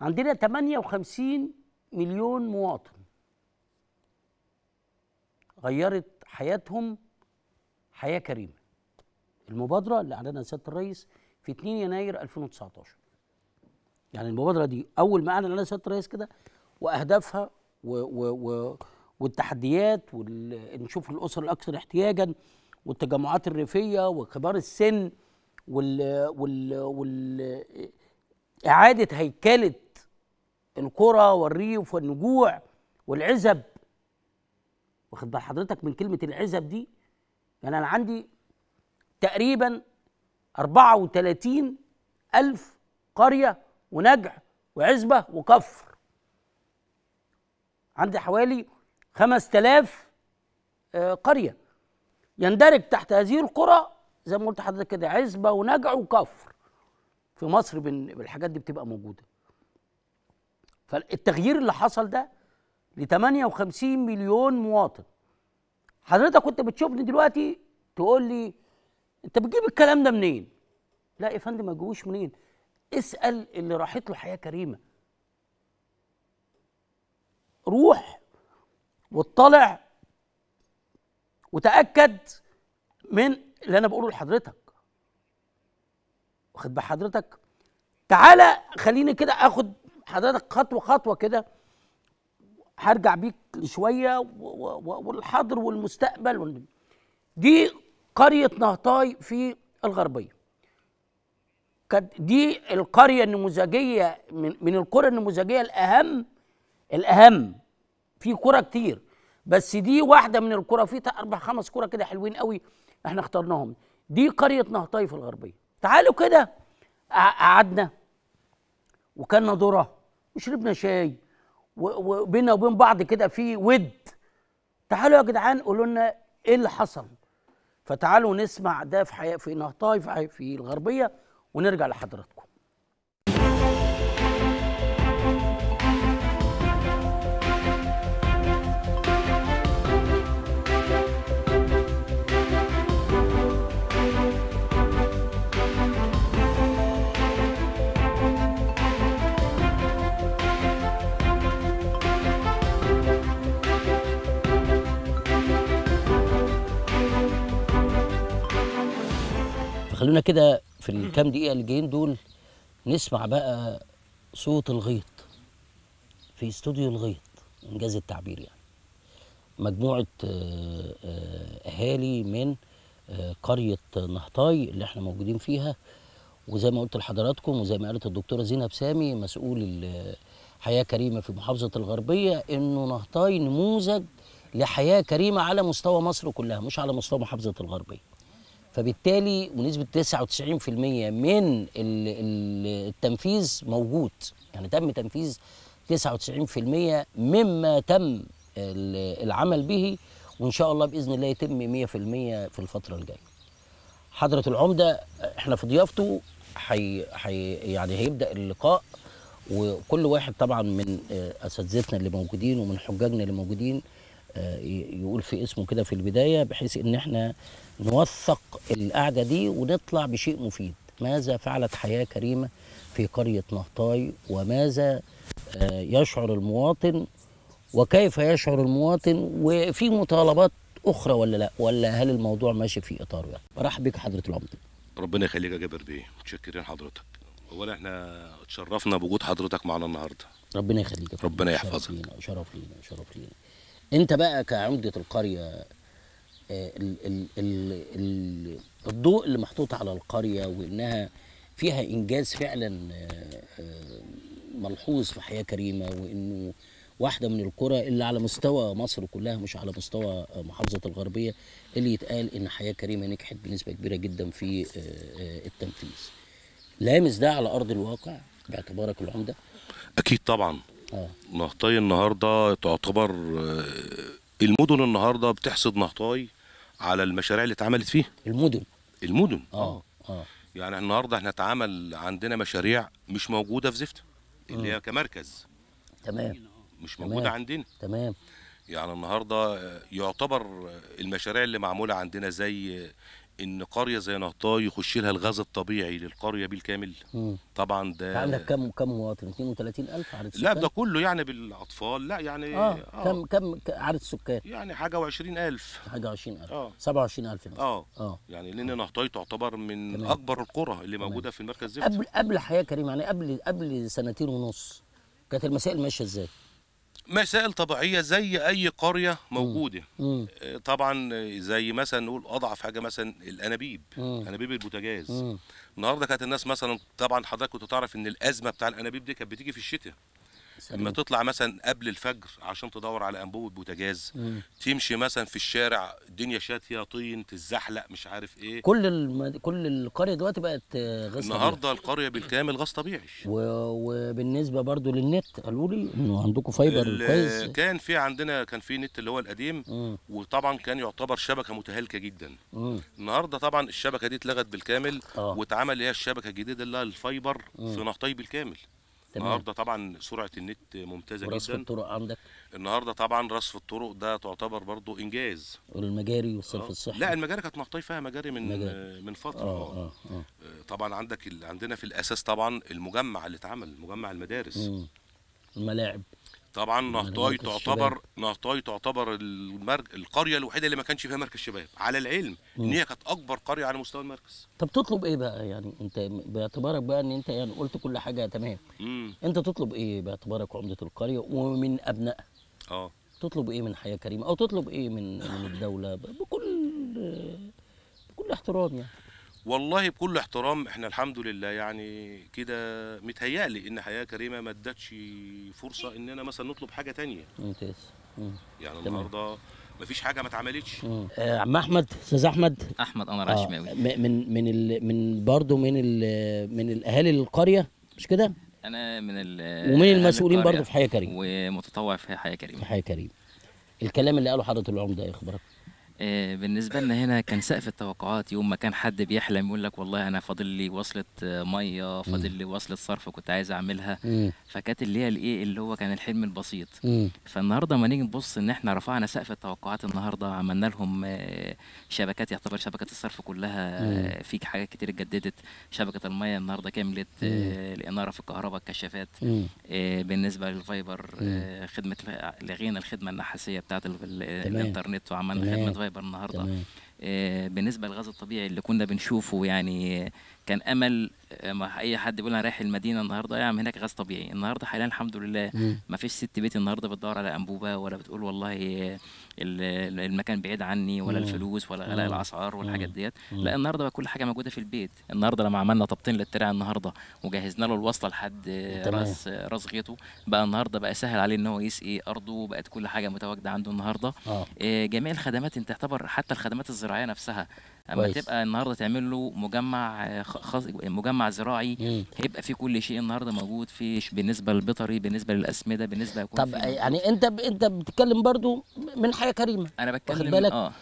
عندنا 58 مليون مواطن غيرت حياتهم حياه كريمه المبادره اللي اعلنها سياده الرئيس في 2 يناير 2019 يعني المبادره دي اول ما اعلن عليها سياده الرئيس كده واهدافها و و و والتحديات ونشوف الاسر الاكثر احتياجا والتجمعات الريفيه وكبار السن وال وال اعاده هيكله القرى والريف والنجوع والعزب واخد بال حضرتك من كلمه العزب دي يعني انا عندي تقريبا 34 ألف قرية ونجع وعزبة وكفر عندي حوالي 5000 آه، قرية يندرج تحت هذه القرى زي ما قلت حضرتك كده عزبة ونجع وكفر في مصر بالحاجات دي بتبقى موجودة فالتغيير اللي حصل ده ل 58 مليون مواطن حضرتك كنت بتشوفني دلوقتي تقول لي انت بتجيب الكلام ده منين؟ لا يا فندم ما جوش منين؟ اسال اللي راحت له حياه كريمه. روح واطلع وتاكد من اللي انا بقوله لحضرتك. واخد بحضرتك؟ تعالى خليني كده اخد حضرتك خطوه خطوه كده هرجع بيك شويه والحاضر والمستقبل دي قريه نهطاي في الغربيه كانت دي القريه النموذجيه من, من القرى النموذجيه الاهم الاهم في قرى كتير بس دي واحده من القرى في اربع خمس قرى كده حلوين قوي احنا اخترناهم دي قريه نهطاي في الغربيه تعالوا كده قعدنا وكان دورها وشربنا شاي وبينا وبين بعض كده في ود تعالوا يا جدعان قولوا لنا ايه اللي حصل فتعالوا نسمع ده في حياة في نهطاي في الغربيه ونرجع لحضراتكم خلونا كده في الكام دقيقه اللي جايين دول نسمع بقى صوت الغيط في استوديو الغيط انجاز التعبير يعني مجموعه آه، آه، اهالي من آه، قريه نهطاي اللي احنا موجودين فيها وزي ما قلت لحضراتكم وزي ما قالت الدكتوره زينب سامي مسؤول حياه كريمه في محافظه الغربيه انه نهطاي نموذج لحياه كريمه على مستوى مصر كلها مش على مستوى محافظه الغربيه فبالتالي بنسبه 99% من التنفيذ موجود يعني تم تنفيذ 99% مما تم العمل به وان شاء الله باذن الله يتم 100% في الفتره الجايه. حضره العمده احنا في ضيافته حي حي يعني هيبدا اللقاء وكل واحد طبعا من اساتذتنا اللي موجودين ومن حجاجنا اللي موجودين آه، يقول في اسمه كده في البدايه بحيث ان احنا نوثق القعده دي ونطلع بشيء مفيد ماذا فعلت حياه كريمه في قريه نهطاي وماذا آه، يشعر المواطن وكيف يشعر المواطن وفي مطالبات اخرى ولا لا ولا هل الموضوع ماشي في اطاره يعني مرحب بك حضره العمده ربنا يخليك يا جابر بيه متشكرين حضرتك اولا احنا اتشرفنا بوجود حضرتك معانا النهارده ربنا يخليك ربنا يحفظك شرف لينا شرف لينا, شرف لينا. انت بقى كعمده القريه آه، ال ال ال ال الضوء اللي محطوط على القريه وانها فيها انجاز فعلا آه، آه، ملحوظ في حياه كريمه وانه واحده من القرى اللي على مستوى مصر كلها مش على مستوى محافظه الغربيه اللي يتقال ان حياه كريمه نجحت بنسبه كبيره جدا في التنفيذ. لامس ده على ارض الواقع باعتبارك العمده؟ اكيد طبعا آه. نهطاي النهارده تعتبر آه، المدن النهارده بتحصد نهطاي على المشاريع اللي اتعملت فيها المدن المدن اه اه, آه. يعني النهارده احنا اتعمل عندنا مشاريع مش موجوده في زفت اللي هي كمركز تمام مش موجوده تمام. عندنا تمام يعني النهارده يعتبر المشاريع اللي معموله عندنا زي ان قريه زي نهطاي يخش لها الغاز الطبيعي للقريه بالكامل مم. طبعا ده عندك كم كم مواطن 32000 عدد سكان لا ده كله يعني بالاطفال لا يعني آه. آه. كم كم عدد سكان يعني حاجه و20000 حاجه و20000 اه 27000 مثلا آه. اه يعني لان نهطاي تعتبر من تمام. اكبر القرى اللي موجوده في المركز زفت قبل قبل حياه كريم يعني قبل قبل سنتين ونص كانت المسائل ماشيه ازاي مسائل طبيعيه زي اي قريه موجوده مم. آه، طبعا زي مثلا نقول اضعف حاجه مثلا الانابيب مم. انابيب البوتاجاز النهارده كانت الناس مثلا طبعا حضرتك كنت تعرف ان الازمه بتاع الانابيب دي كانت بتيجي في الشتاء لما تطلع مثلا قبل الفجر عشان تدور على انبوبه بوتاجاز تمشي مثلا في الشارع الدنيا شاتيه طين تتزحلق مش عارف ايه كل الم... كل القريه دلوقتي بقت غاز طبيعي النهارده القريه بالكامل غاز طبيعي و... وبالنسبه برضو للنت قالوا لي انه عندكم فايبر ال... كويس كان في عندنا كان في نت اللي هو القديم م. وطبعا كان يعتبر شبكه متهالكه جدا م. النهارده طبعا الشبكه دي اتلغت بالكامل آه. واتعمل هي الشبكه الجديده اللي هي الفايبر م. في نهطي بالكامل النهارده طبعا سرعه النت ممتازه جدا رصف الطرق عندك النهارده طبعا رصف الطرق ده تعتبر برضو انجاز والمجاري والصرف آه. الصحي لا المجاري كانت محطوط فيها مجاري من مجاري. من فتره آه،, آه. آه. آه. طبعا عندك ال... عندنا في الاساس طبعا المجمع اللي اتعمل مجمع المدارس مم. الملاعب طبعا يعني نهطاي تعتبر نهطاي تعتبر المرج... القريه الوحيده اللي ما كانش فيها مركز شباب على العلم مم. ان هي كانت اكبر قريه على مستوى المركز طب تطلب ايه بقى يعني انت باعتبارك بقى ان انت يعني قلت كل حاجه تمام مم. انت تطلب ايه باعتبارك عمده القريه ومن ابنائها اه تطلب ايه من حياه كريمه او تطلب ايه من من الدوله بكل بكل احترام يعني والله بكل احترام احنا الحمد لله يعني كده متهيألي ان حياه كريمه ما ادتش فرصه إيه؟ اننا مثلا نطلب حاجه تانية ممتاز يعني تمام. النهارده فيش حاجه ما اتعملتش آه، عم احمد استاذ احمد احمد انا عشماوي آه. من من ال من برضه من ال من الاهالي القريه مش كده انا من ال ومن المسؤولين برضه في حياه كريمه ومتطوع في حياه كريمه في حياه كريمه الكلام اللي قاله حضره العمده ايه اخبارك آه، بالنسبه لنا هنا كان سقف التوقعات يوم ما كان حد بيحلم يقول لك والله انا فاضل لي وصله آه، ميه فاضل لي وصله صرف كنت عايز اعملها فكانت اللي هي الايه اللي هو كان الحلم البسيط فالنهارده ما نيجي نبص ان احنا رفعنا سقف التوقعات النهارده عملنا لهم آه، شبكات يعتبر شبكه الصرف كلها في حاجات كتير اتجددت شبكه الميه النهارده كملت الاناره في الكهرباء الكشافات بالنسبه للفايبر خدمه لغينا الخدمه النحاسيه بتاعه الانترنت وعملنا خدمه فايبر سايبر النهارده تمام. آه، بالنسبه للغاز الطبيعي اللي كنا بنشوفه يعني آه، كان امل آه، ما اي حد بيقول انا رايح المدينه النهارده يا عم هناك غاز طبيعي النهارده حاليا الحمد لله ما فيش ست بيت النهارده بتدور على انبوبه ولا بتقول والله المكان بعيد عني ولا الفلوس ولا غلاء الاسعار والحاجات ديت لا النهارده بقى كل حاجه موجوده في البيت النهارده لما عملنا طبطين للترع النهارده وجهزنا له الوصله لحد راس راس غيطه بقى النهارده بقى سهل عليه ان هو يسقي ارضه وبقت كل حاجه متواجده عنده النهارده جميع الخدمات انت تعتبر حتى الخدمات الزراعيه الزراعيه نفسها اما كويس. تبقى النهارده تعمل له مجمع آه، خاص مجمع زراعي مم. هيبقى فيه كل شيء النهارده موجود في بالنسبه للبيطري بالنسبه للاسمده بالنسبه طب آه، يعني انت ب... انت بتتكلم برضو من حياه كريمه انا بتكلم واخد بالك آه.